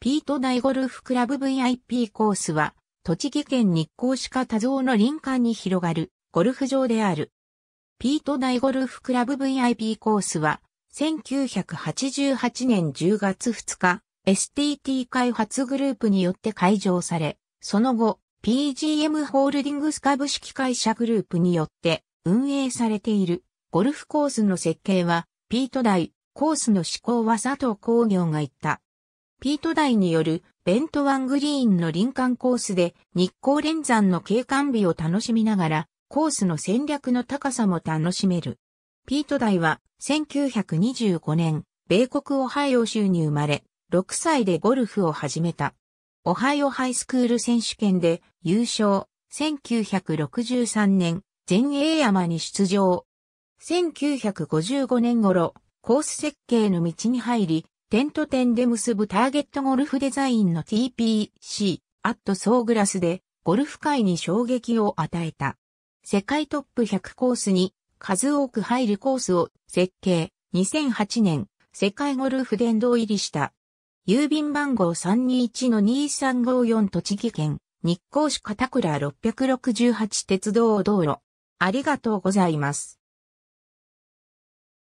ピート大ゴルフクラブ VIP コースは、栃木県日光市下多蔵の林間に広がるゴルフ場である。ピート大ゴルフクラブ VIP コースは、1988年10月2日、STT 開発グループによって開場され、その後、PGM ホールディングス株式会社グループによって運営されているゴルフコースの設計は、ピート大コースの施行は佐藤工業が言った。ピート台によるベントワングリーンの林間コースで日光連山の景観美を楽しみながらコースの戦略の高さも楽しめる。ピート台は1925年米国オハイオ州に生まれ6歳でゴルフを始めた。オハイオハイスクール選手権で優勝。1963年全英山に出場。1955年頃、コース設計の道に入り、点と点で結ぶターゲットゴルフデザインの TPC、アットソーグラスで、ゴルフ界に衝撃を与えた。世界トップ100コースに数多く入るコースを設計。2008年、世界ゴルフ殿堂入りした。郵便番号321-2354栃木県、日光市片倉668鉄道道路。ありがとうございます。